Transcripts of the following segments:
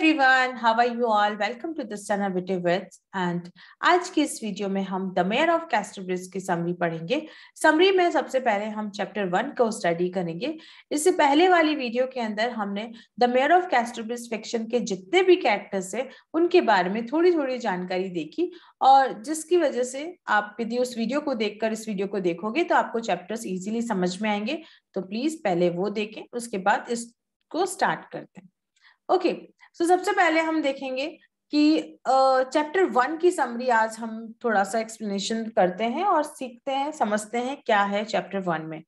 Everyone how are you all welcome to this with and आज के इस video में हम द मेयर ऑफ कैस्टरब्रिज की समरी पढ़ेंगे समरी में सबसे पहले हम चैप्टर वन को स्टडी करेंगे इससे पहले वाली वीडियो के अंदर हमने the mayor of Casterbridge fiction के जितने भी कैरेक्टर्स हैं उनके बारे में थोड़ी थोड़ी जानकारी देखी और जिसकी वजह से आप यदि उस वीडियो को देखकर इस वीडियो को देखोगे तो आपको चैप्टर्स ईजिली समझ में आएंगे तो प्लीज पहले वो देखें उसके बाद इसको स्टार्ट करते हैं ओके सो सबसे पहले हम देखेंगे कि चैप्टर uh, वन की समरी आज हम थोड़ा सा एक्सप्लेनेशन करते हैं और सीखते हैं समझते हैं क्या है चैप्टर वन में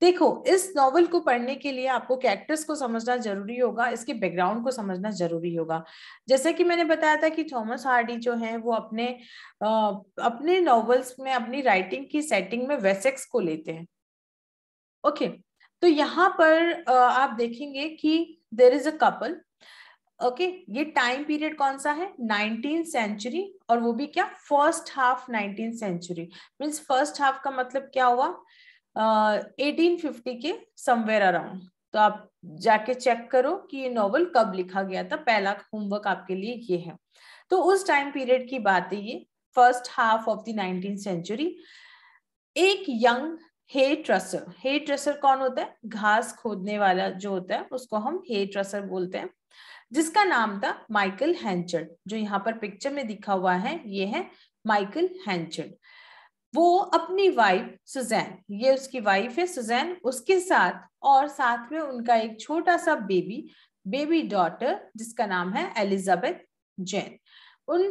देखो इस नॉवल को पढ़ने के लिए आपको कैरेक्टर्स को समझना जरूरी होगा इसके बैकग्राउंड को समझना जरूरी होगा जैसे कि मैंने बताया था कि थॉमस हार्डी जो है वो अपने uh, अपने नॉवल्स में अपनी राइटिंग की सेटिंग में वेसेक्स को लेते हैं ओके okay, तो यहाँ पर uh, आप देखेंगे कि there is a couple okay ये टाइम पीरियड कौन सा है नाइनटीन सेंचुरी और वो भी क्या first half nineteen century means first half का मतलब क्या हुआ एटीन uh, फिफ्टी के समवेयर अराउंड तो आप जाके चेक करो कि ये नॉवल कब लिखा गया था पहला होमवर्क आपके लिए ये है तो उस टाइम पीरियड की बात है ये first half of nineteen nineteen century एक young hay trusser hay trusser कौन होता है घास खोदने वाला जो होता है उसको हम हे ट्रसर बोलते हैं जिसका नाम था माइकल हैंचर्ड जो यहाँ पर पिक्चर में दिखा हुआ है ये है माइकल हैंचर्ड वो अपनी वाइफ सुजैन ये उसकी वाइफ है सुजैन उसके साथ और साथ में उनका एक छोटा सा बेबी बेबी डॉटर जिसका नाम है एलिजाबेथ जैन उन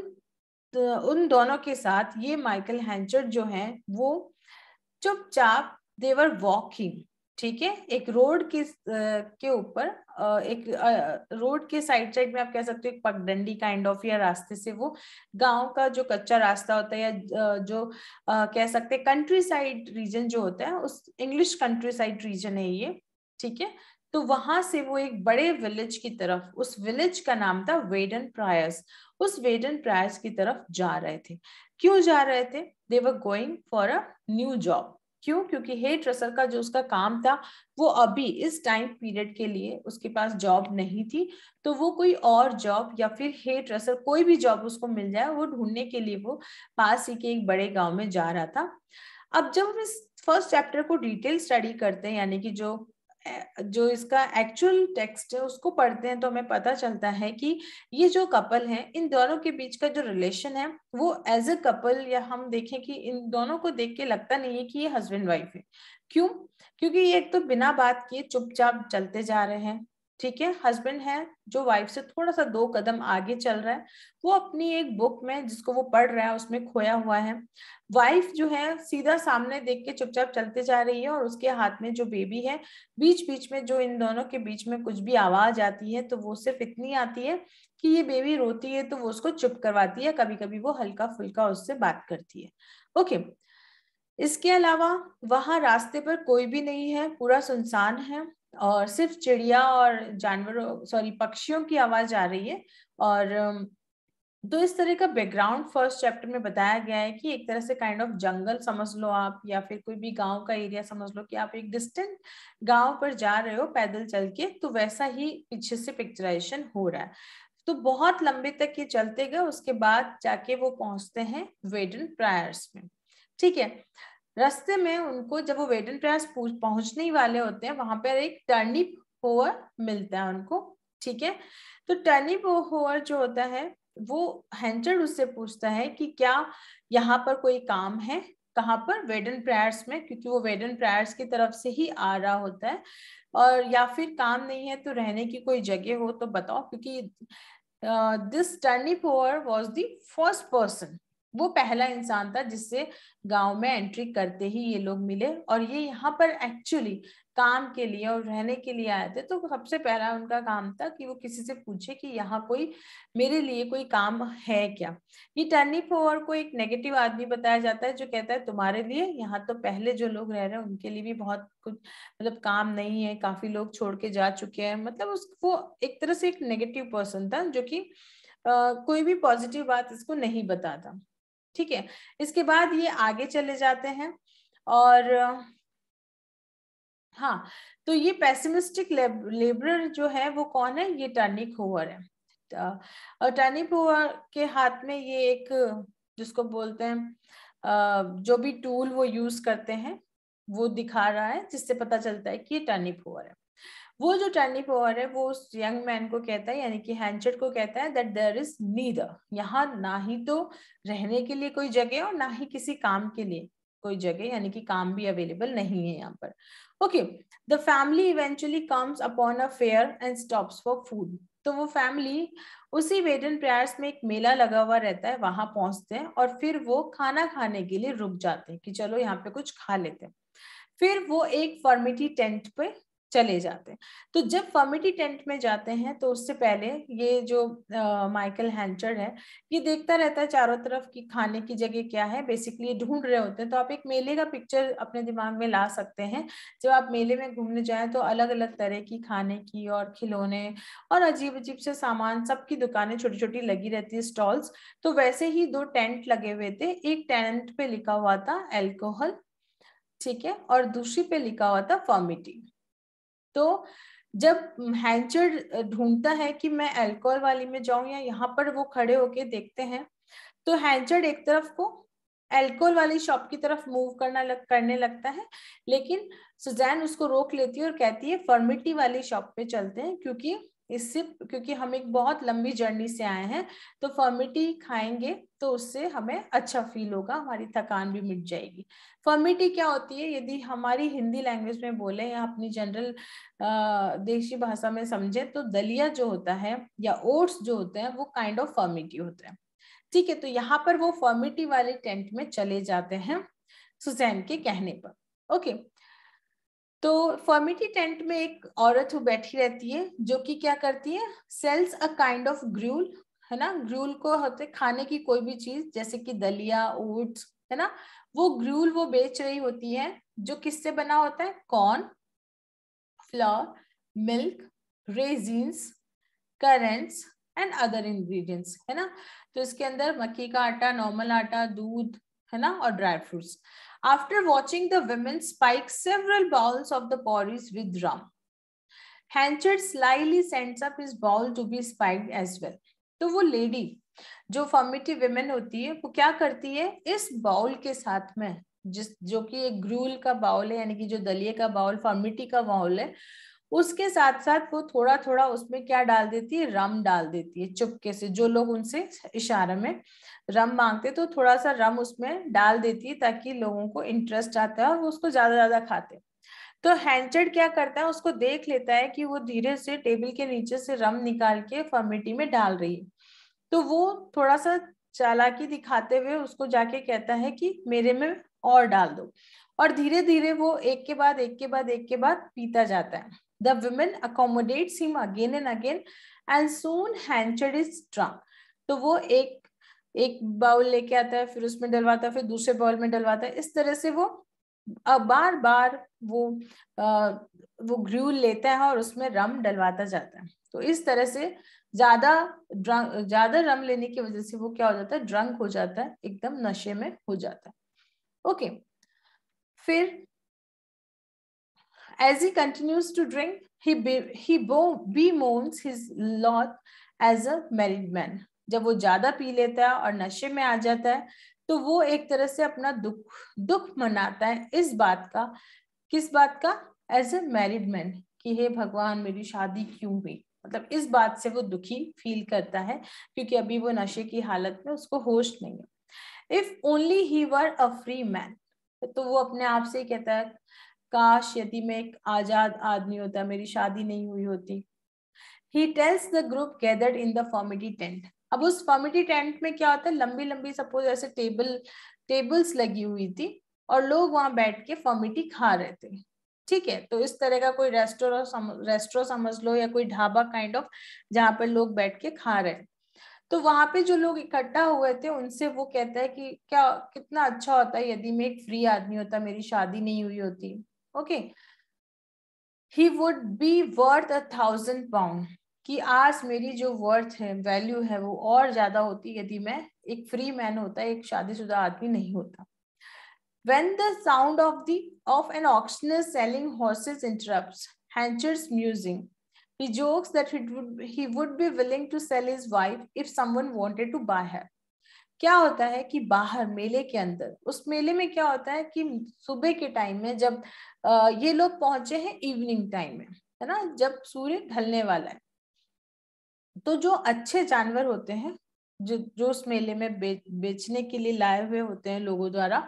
तो उन दोनों के साथ ये माइकल हैंचर जो हैं वो चुपचाप देवर वॉकिंग ठीक है एक रोड की के ऊपर एक रोड के साइड साइड में आप कह सकते हो एक पगडंडी काइंड ऑफ या रास्ते से वो गांव का जो कच्चा रास्ता होता है या जो कह सकते हैं कंट्री साइड रीजन जो होता है उस इंग्लिश कंट्री साइड रीजन है ये ठीक है तो वहां से वो एक बड़े विलेज की तरफ उस विलेज का नाम था वेडन प्रायस उस वेडन प्रायस की तरफ जा रहे थे क्यों जा रहे थे they were going for a new job क्यों क्योंकि हेट रसर का जो उसका काम था वो अभी इस टाइम पीरियड के लिए उसके पास जॉब नहीं थी तो वो कोई और जॉब या फिर हेट रसर कोई भी जॉब उसको मिल जाए वो ढूंढने के लिए वो पास ही के एक बड़े गांव में जा रहा था अब जब हम इस फर्स्ट चैप्टर को डिटेल स्टडी करते हैं यानी कि जो जो इसका एक्चुअल टेक्स्ट है उसको पढ़ते हैं तो हमें पता चलता है कि ये जो कपल है इन दोनों के बीच का जो रिलेशन है वो एज अ कपल या हम देखें कि इन दोनों को देख के लगता नहीं है कि ये हस्बैंड वाइफ है क्यों क्योंकि ये एक तो बिना बात किए चुपचाप चलते जा रहे हैं ठीक है हस्बैंड है जो वाइफ से थोड़ा सा दो कदम आगे चल रहा है वो अपनी एक बुक में जिसको वो पढ़ रहा है उसमें खोया हुआ है वाइफ जो है सीधा सामने देख के चुपचाप चलते जा रही है और उसके हाथ में जो बेबी है बीच बीच में जो इन दोनों के बीच में कुछ भी आवाज आती है तो वो सिर्फ इतनी आती है कि ये बेबी रोती है तो वो उसको चुप करवाती है कभी कभी वो हल्का फुल्का उससे बात करती है ओके इसके अलावा वहां रास्ते पर कोई भी नहीं है पूरा सुनसान है और सिर्फ चिड़िया और जानवरों सॉरी पक्षियों की आवाज आ रही है और um, तो इस तरह का बैकग्राउंड फर्स्ट चैप्टर में बताया गया है कि एक तरह से काइंड ऑफ जंगल समझ लो आप या फिर कोई भी गांव का एरिया समझ लो कि आप एक डिस्टेंट गांव पर जा रहे हो पैदल चल के तो वैसा ही पीछे से पिक्चराइजेशन हो रहा है तो बहुत लंबे तक ये चलते गए उसके बाद जाके वो पहुंचते हैं वेडन प्रायर्स में ठीक है रास्ते में उनको जब वो वेडन प्रयास पहुंचने ही वाले होते हैं वहां पर एक टर्निप होवर मिलता है उनको ठीक है तो टर्निप होवर जो होता है वो हेंचर्ड उससे पूछता है कि क्या यहाँ पर कोई काम है कहाँ पर वेडन प्रायर्स में क्योंकि वो वेडन प्रायर्स की तरफ से ही आ रहा होता है और या फिर काम नहीं है तो रहने की कोई जगह हो तो बताओ क्योंकि दिस टर्निप ओवर वॉज दर्स्ट फर्स्ट पर्सन वो पहला इंसान था जिससे गांव में एंट्री करते ही ये लोग मिले और ये यहाँ पर एक्चुअली काम के लिए और रहने के लिए आए थे तो सबसे पहला उनका काम था कि वो किसी से पूछे कि यहाँ कोई मेरे लिए कोई काम है क्या ये टर्नी फोवर को एक नेगेटिव आदमी बताया जाता है जो कहता है तुम्हारे लिए यहाँ तो पहले जो लोग रह रहे हैं उनके लिए भी बहुत कुछ मतलब काम नहीं है काफी लोग छोड़ के जा चुके हैं मतलब उसको एक तरह से एक नेगेटिव पर्सन था जो कि Uh, कोई भी पॉजिटिव बात इसको नहीं बताता ठीक है इसके बाद ये आगे चले जाते हैं और हाँ तो ये पेसिमिस्टिक लेबरर जो है वो कौन है ये टर्निक होवर है और टर्निक होवर के हाथ में ये एक जिसको बोलते हैं जो भी टूल वो यूज करते हैं वो दिखा रहा है जिससे पता चलता है कि ये टर्निप होवर है वो जो टर्निंग ओवर है वो उस यंग मैन को कहता है यानी कि हैंचर्ड को कहता है दैट देर इज नीदर यहाँ ना ही तो रहने के लिए कोई जगह और ना ही किसी काम के लिए कोई जगह यानी कि काम भी अवेलेबल नहीं है यहाँ पर okay the family eventually comes upon a fair and stops for food तो वो फैमिली उसी वेडन प्रयास में एक मेला लगा हुआ रहता है वहां पहुंचते हैं और फिर वो खाना खाने के लिए रुक जाते हैं कि चलो यहाँ पे कुछ खा लेते हैं फिर वो एक फॉर्मिटी टेंट पे चले जाते हैं तो जब फर्मिटी टेंट में जाते हैं तो उससे पहले ये जो माइकल हैंचर है ये देखता रहता है चारों तरफ की खाने की जगह क्या है बेसिकली ढूंढ रहे होते हैं तो आप एक मेले का पिक्चर अपने दिमाग में ला सकते हैं जब आप मेले में घूमने जाए तो अलग अलग तरह की खाने की और खिलौने और अजीब अजीब से सामान सबकी दुकानें छोटी छोटी लगी रहती है स्टॉल्स तो वैसे ही दो टेंट लगे हुए थे एक टेंट पे लिखा हुआ था एल्कोहल ठीक है और दूसरी पे लिखा हुआ था फॉर्मिटी तो जब हैंचर ढूंढता है कि मैं अल्कोहल वाली में जाऊं या यहाँ पर वो खड़े होके देखते हैं तो हैंचर एक तरफ को अल्कोहल वाली शॉप की तरफ मूव करना लग, करने लगता है लेकिन सुजैन उसको रोक लेती है और कहती है फॉर्मिटी वाली शॉप पे चलते हैं क्योंकि इससे क्योंकि हम एक बहुत लंबी जर्नी से आए हैं तो फॉर्मिटी खाएंगे तो उससे हमें अच्छा फील होगा हमारी थकान भी मिट जाएगी फॉर्मिटी क्या होती है यदि हमारी हिंदी लैंग्वेज में बोले या अपनी जनरल देशी भाषा में समझे तो दलिया जो होता है या ओट्स जो होते हैं वो काइंड ऑफ फॉर्मिटी होते हैं ठीक है तो यहाँ पर वो फॉर्मिटी वाले टेंट में चले जाते हैं सुजैन के कहने पर ओके okay. तो फॉर्मिटी टेंट में एक औरत बैठी रहती है जो कि क्या करती है sells a kind of gruel है ना ग्रूल को होते खाने की कोई भी चीज जैसे कि दलिया ओट्स है ना वो ग्रूल वो बेच रही होती है जो किससे बना होता है corn flour milk raisins currants and other ingredients है ना तो इसके अंदर मक्की का आटा नॉर्मल आटा दूध है ना और dry fruits after watching the women spike several bowls of the porridge with rum Henchard slyly sends up his bowl to be spike as well तो वो लेडी जो फॉर्मिटी वेमेन होती है वो क्या करती है इस बाउल के साथ में जिस जो कि एक ग्रूल का बाउल है यानी कि जो दलिये का बाउल फॉर्मिटी का बाउल है उसके साथ साथ वो थोड़ा थोड़ा उसमें क्या डाल देती है रम डाल देती है चुपके से जो लोग उनसे इशारे में रम मांगते तो थोड़ा सा रम उसमें डाल देती है ताकि लोगों को इंटरेस्ट आता है और वो उसको ज्यादा ज्यादा खाते तो हैंचर्ड क्या करता है उसको देख लेता है कि वो धीरे से टेबल के नीचे से रम निकाल के फॉर्मिटी में डाल रही है तो वो थोड़ा सा चालाकी दिखाते हुए उसको जाके कहता है कि मेरे में और डाल दो और धीरे धीरे वो एक के बाद एक के बाद एक के बाद पीता जाता है The women accommodates him again and again and soon hanchard is drunk. to wo ek एक बाउल लेके आता है फिर उसमें डलवाता है फिर दूसरे बाउल में डलवाता है इस तरह से वो बार बार वो आ, वो ग्र्यूल लेता है और उसमें रम डलवाता जाता है तो इस तरह से ज्यादा ड्रंक ज्यादा रम लेने की वजह से वो क्या हो जाता है ड्रंक हो जाता है एकदम नशे में हो जाता है ओके फिर As he continues to drink, he, be, he bemoans his lot as a married man. जब वो ज्यादा पी लेता है और नशे में आ जाता है तो वो एक तरह से अपना दुख दुख मनाता है इस बात का किस बात का एज ए मैरिड मैन कि हे भगवान मेरी शादी क्यों हुई मतलब इस बात से वो दुखी फील करता है क्योंकि अभी वो नशे की हालत में उसको होश नहीं है if only he were a free man तो वो अपने आप से कहता है काश यदि मैं एक आजाद आदमी होता मेरी शादी नहीं हुई होती he tells the group gathered in the furmity tent अब उस फॉर्मिटी टेंट में क्या होता है लंबी लंबी सपोज ऐसे टेबल टेबल्स लगी हुई थी और लोग वहां बैठ के फॉर्मिटी खा रहे थे ठीक है तो इस तरह का कोई रेस्टोर सम, रेस्टोरेंट समझ लो या कोई ढाबा काइंड ऑफ जहाँ पर लोग बैठ के खा रहे हैं तो वहां पे जो लोग इकट्ठा हुए थे उनसे वो कहता है कि क्या कितना अच्छा होता है यदि मैं एक फ्री आदमी होता मेरी शादी नहीं हुई होती okay he would be worth a thousand pound कि आज मेरी जो वर्थ है वैल्यू है वो और ज्यादा होती यदि मैं एक फ्री मैन होता एक शादीशुदा आदमी नहीं होता when the sound of the of an auctioneer selling horses interrupts Hancher's musing. He jokes that he would, he would be willing to sell his wife if someone wanted to buy her. क्या होता है कि बाहर मेले के अंदर उस मेले में क्या होता है कि सुबह के टाइम में जब ये लोग पहुंचे हैं इवनिंग टाइम में है ना जब सूर्य ढलने वाला है तो जो अच्छे जानवर होते हैं जो जो उस मेले में बे, बेचने के लिए लाए हुए होते हैं लोगों द्वारा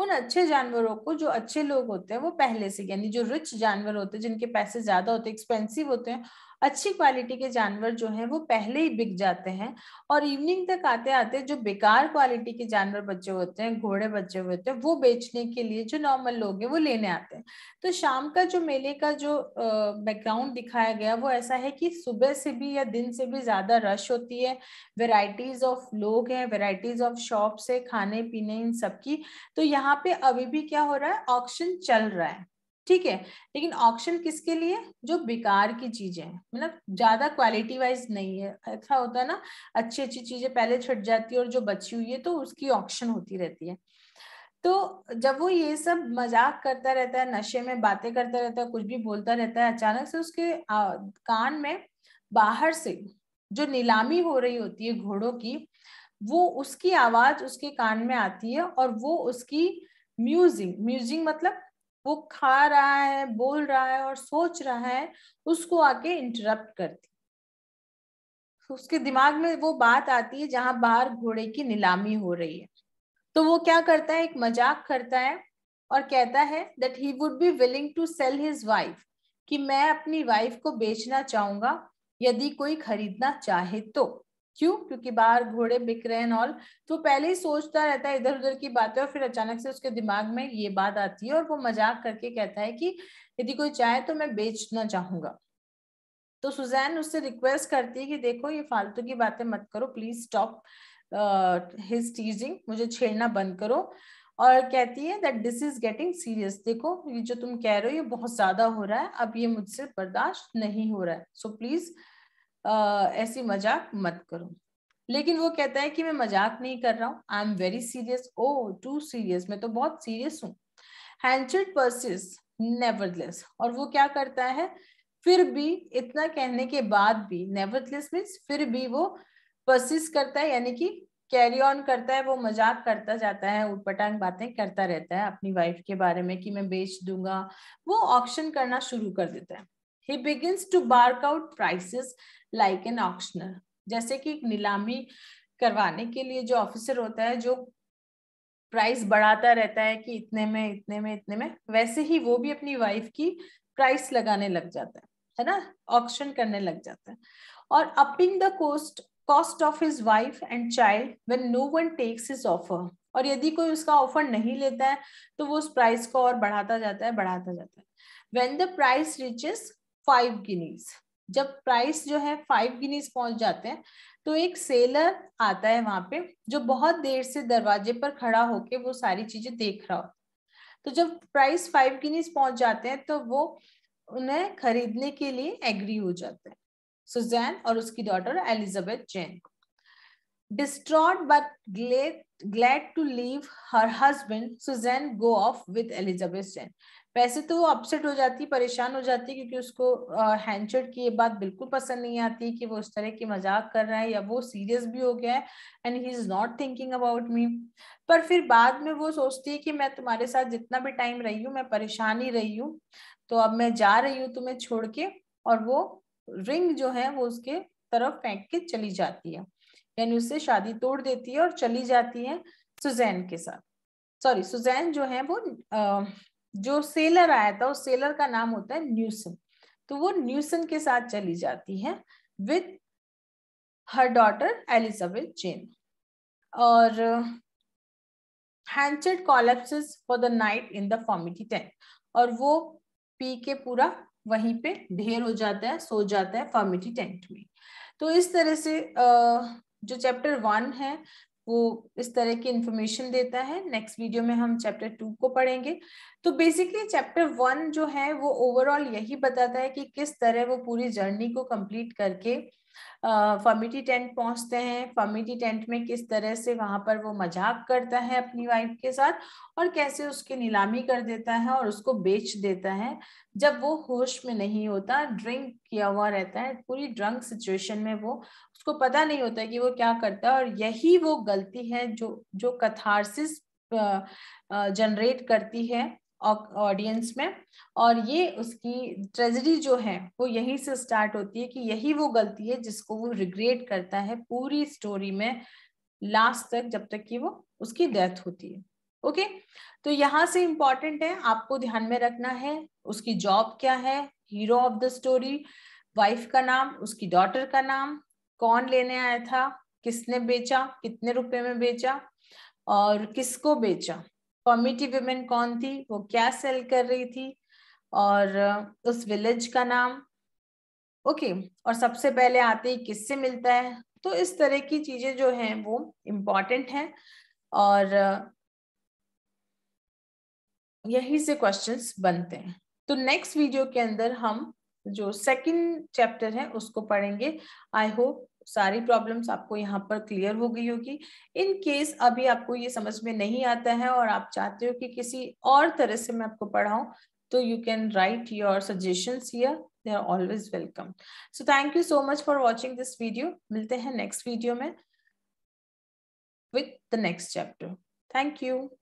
उन अच्छे जानवरों को जो अच्छे लोग होते हैं वो पहले से यानी जो रिच जानवर होते हैं जिनके पैसे ज्यादा होते हैं एक्सपेंसिव होते हैं अच्छी क्वालिटी के जानवर जो हैं वो पहले ही बिक जाते हैं और इवनिंग तक आते आते जो बेकार क्वालिटी के जानवर बचे होते हैं घोड़े बचे हुए होते हैं वो बेचने के लिए जो नॉर्मल लोग हैं वो लेने आते हैं तो शाम का जो मेले का जो बैकग्राउंड दिखाया गया वो ऐसा है कि सुबह से भी या दिन से भी ज्यादा रश होती है वेराइटीज ऑफ लोग हैं वेराइटीज ऑफ शॉप्स है खाने पीने इन सब की तो यहाँ पे अभी भी क्या हो रहा है ऑप्शन चल रहा है ठीक है लेकिन ऑक्शन किसके लिए जो बेकार की चीजें हैं मतलब ज्यादा क्वालिटी वाइज नहीं है ऐसा होता है ना अच्छी अच्छी चीजें पहले छट जाती है और जो बची हुई है तो उसकी ऑक्शन होती रहती है तो जब वो ये सब मजाक करता रहता है नशे में बातें करता रहता है कुछ भी बोलता रहता है अचानक से उसके कान में बाहर से जो नीलामी हो रही होती है घोड़ों की वो उसकी आवाज उसके कान में आती है और वो उसकी म्यूजिंग म्यूजिंग मतलब वो खा रहा है बोल रहा है और सोच रहा है उसको आके इंटरप्ट करती तो उसके दिमाग में वो बात आती है जहां बाहर घोड़े की नीलामी हो रही है तो वो क्या करता है एक मजाक करता है और कहता है that he would be willing to sell his wife कि मैं अपनी वाइफ को बेचना चाहूंगा यदि कोई खरीदना चाहे तो क्यों क्योंकि बाहर घोड़े बिक रहे हैं ऑल तो पहले ही सोचता रहता है इधर उधर की बातें और फिर अचानक से उसके दिमाग में ये बात आती है और वो मजाक करके कहता है कि यदि कोई चाहे तो मैं बेचना चाहूंगा तो सुजैन उससे रिक्वेस्ट करती है कि देखो ये फालतू की बातें मत करो प्लीज स्टॉप हिज टीजिंग मुझे छेड़ना बंद करो और कहती है that this is getting serious देखो ये जो तुम कह रहे हो ये बहुत ज्यादा हो रहा है अब ये मुझसे बर्दाश्त नहीं हो रहा है सो प्लीज ऐसी मजाक मत करो लेकिन वो कहता है कि मैं मजाक नहीं कर रहा हूँ I am very serious oh too serious मैं तो बहुत सीरियस हूँ हैंडसेट परसिस नेवरलेस और वो क्या करता है फिर भी इतना कहने के बाद भी नेवरलेस मीन्स फिर भी वो परसिस करता है यानी कि कैरी ऑन करता है वो मजाक करता जाता है उटपटांग बातें करता रहता है अपनी वाइफ के बारे में कि मैं बेच दूंगा वो ऑप्शन करना शुरू कर देता है he begins to bark out prices like an auctioner जैसे कि एक नीलामी करवाने के लिए जो ऑफिसर होता है जो प्राइस बढ़ाता रहता है कि इतने में इतने में इतने में वैसे ही वो भी अपनी वाइफ की प्राइस लगाने लग जाता है है ना ऑक्शन करने लग जाता है और upping the cost cost of his wife and child when no one takes his offer और यदि कोई उसका ऑफर नहीं लेता है तो वो उस प्राइस को और बढ़ाता जाता है बढ़ाता जाता है when the price reaches five guineas जब प्राइस जो है फाइव गिनीज पहुंच जाते हैं तो एक सेलर आता है वहां पे जो बहुत देर से दरवाजे पर खड़ा होके वो सारी चीजें देख रहा होता तो जब प्राइस फाइव गिनीज पहुंच जाते हैं तो वो उन्हें खरीदने के लिए एग्री हो जाते हैं सुजैन और उसकी daughter Elizabeth Jane distraught but glad glad to leave her husband Susan go off with Elizabeth Jane वैसे तो वो अपसेट हो जाती परेशान हो जाती क्योंकि उसको हैंचर्ड की ये बात बिल्कुल पसंद नहीं आती कि वो उस तरह की मजाक कर रहा है या वो सीरियस भी हो गया है and he is not thinking about me पर फिर बाद में वो सोचती है कि मैं तुम्हारे साथ जितना भी टाइम रही हूँ मैं परेशान ही रही हूँ तो अब मैं जा रही हूँ तुम्हें छोड़ के और वो रिंग जो है वो उसके तरफ फेंक के चली जाती है यानी उससे शादी तोड़ देती है और चली जाती है सुजैन के साथ सॉरी सुजैन जो है वो जो सेलर आया था उस सेलर का नाम होता है न्यूसन तो वो न्यूसन के साथ चली जाती है with her daughter Elizabeth Jane और Henchard collapses for the night in the furmity tent और वो पी के पूरा वहीं पे ढेर हो जाता है सो जाता है फॉर्मिटी टेंट में तो इस तरह से जो चैप्टर वन है वो इस तरह की इंफॉर्मेशन देता है नेक्स्ट वीडियो में हम चैप्टर टू को पढ़ेंगे तो बेसिकली चैप्टर वन जो है वो ओवरऑल यही बताता है कि किस तरह वो पूरी जर्नी को कंप्लीट करके फॉर्मिटी टेंट पहुंचते हैं फॉर्मिटी टेंट में किस तरह से वहां पर वो मजाक करता है अपनी वाइफ के साथ और कैसे उसकी नीलामी कर देता है और उसको बेच देता है जब वो होश में नहीं होता ड्रिंक किया हुआ रहता है पूरी ड्रंक सिचुएशन में वो उसको पता नहीं होता कि वो क्या करता है और यही वो गलती है जो जो कथारसिस जनरेट करती है ऑडियंस में और ये उसकी ट्रेजिडी जो है वो यहीं से स्टार्ट होती है कि यही वो गलती है जिसको वो रिग्रेट करता है पूरी स्टोरी में लास्ट तक जब तक कि वो उसकी डेथ होती है ओके तो यहाँ से इम्पॉर्टेंट है आपको ध्यान में रखना है उसकी जॉब क्या है hero of the story wife का नाम उसकी डॉटर का नाम कौन लेने आया था किसने बेचा कितने रुपए में बेचा और किसको बेचा कॉमिटी वुमेन कौन थी वो क्या सेल कर रही थी और उस विलेज का नाम ओके और सबसे पहले आते ही किससे मिलता है तो इस तरह की चीजें जो हैं वो इम्पॉर्टेंट हैं और यही से क्वेश्चंस बनते हैं तो नेक्स्ट वीडियो के अंदर हम जो सेकंड चैप्टर है उसको पढ़ेंगे आई होप सारी प्रॉब्लम्स आपको यहाँ पर क्लियर हो गई होगी इन केस अभी आपको ये समझ में नहीं आता है और आप चाहते हो कि किसी और तरह से मैं आपको पढ़ाऊं तो you can write your suggestion they are always welcome so thank you so much for watching this video मिलते हैं नेक्स्ट वीडियो में with the next chapter thank you